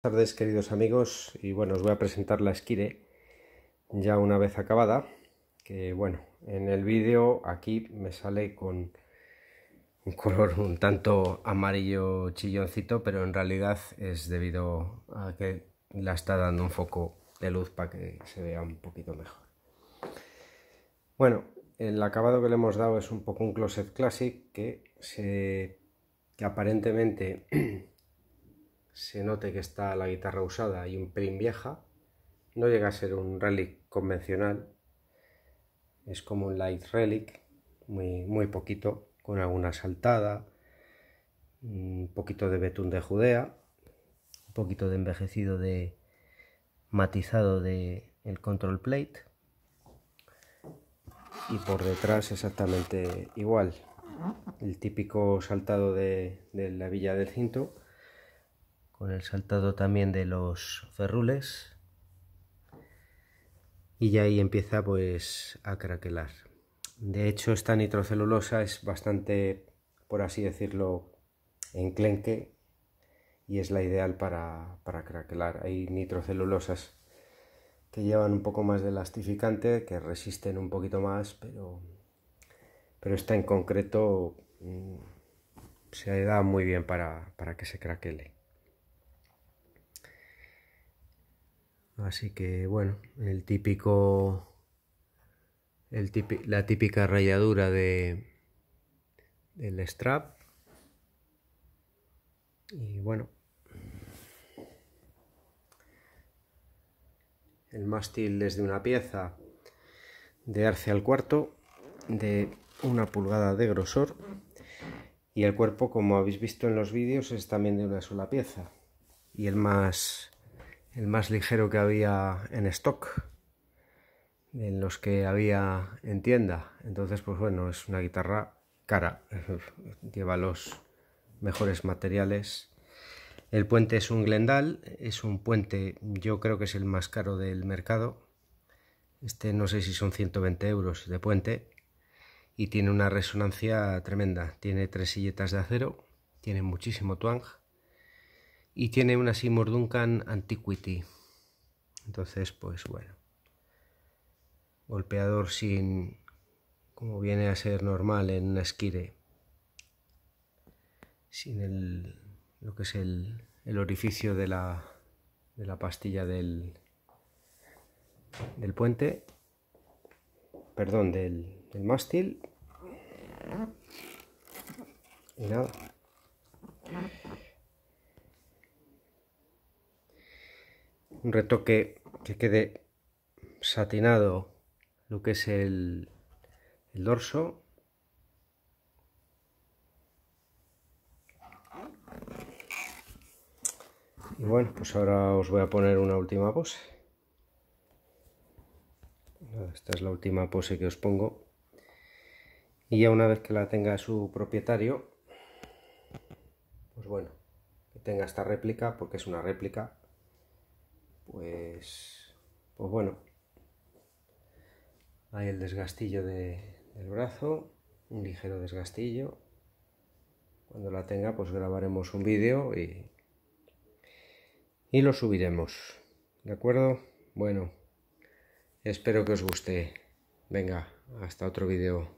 Buenas tardes queridos amigos y bueno os voy a presentar la esquire ya una vez acabada que bueno en el vídeo aquí me sale con un color un tanto amarillo chilloncito pero en realidad es debido a que la está dando un foco de luz para que se vea un poquito mejor bueno el acabado que le hemos dado es un poco un closet classic que se que aparentemente se note que está la guitarra usada y un pelín vieja. No llega a ser un relic convencional, es como un light relic, muy, muy poquito, con alguna saltada, un poquito de betún de Judea, un poquito de envejecido de matizado de el control plate y por detrás exactamente igual el típico saltado de la villa del cinto con el saltado también de los ferrules y ya ahí empieza pues a craquelar. De hecho esta nitrocelulosa es bastante, por así decirlo, enclenque y es la ideal para, para craquelar. Hay nitrocelulosas que llevan un poco más de elastificante, que resisten un poquito más, pero, pero esta en concreto mm, se da muy bien para, para que se craquele. Así que bueno, el típico, la típica rayadura de del strap. Y bueno, el mástil desde una pieza de arce al cuarto de una pulgada de grosor y el cuerpo como habéis visto en los vídeos es también de una sola pieza y el más el más ligero que había en stock, en los que había en tienda. Entonces, pues bueno, es una guitarra cara, lleva los mejores materiales. El puente es un Glendal, es un puente, yo creo que es el más caro del mercado. Este no sé si son 120 euros de puente y tiene una resonancia tremenda. Tiene tres silletas de acero, tiene muchísimo twang y tiene una Seymour Duncan Antiquity. Entonces, pues bueno, golpeador sin, como viene a ser normal en una esquire, sin el, lo que es el, el orificio de la, de la pastilla del, del puente, perdón, del, del mástil. Y nada. un retoque que quede satinado lo que es el, dorso y bueno pues ahora os voy a poner una última pose esta es la última pose que os pongo y ya una vez que la tenga su propietario pues bueno que tenga esta réplica porque es una réplica pues, pues bueno, hay el desgastillo del brazo, un ligero desgastillo. Cuando la tenga, pues grabaremos un vídeo y, y lo subiremos. ¿De acuerdo? Bueno, espero que os guste. Venga, hasta otro vídeo.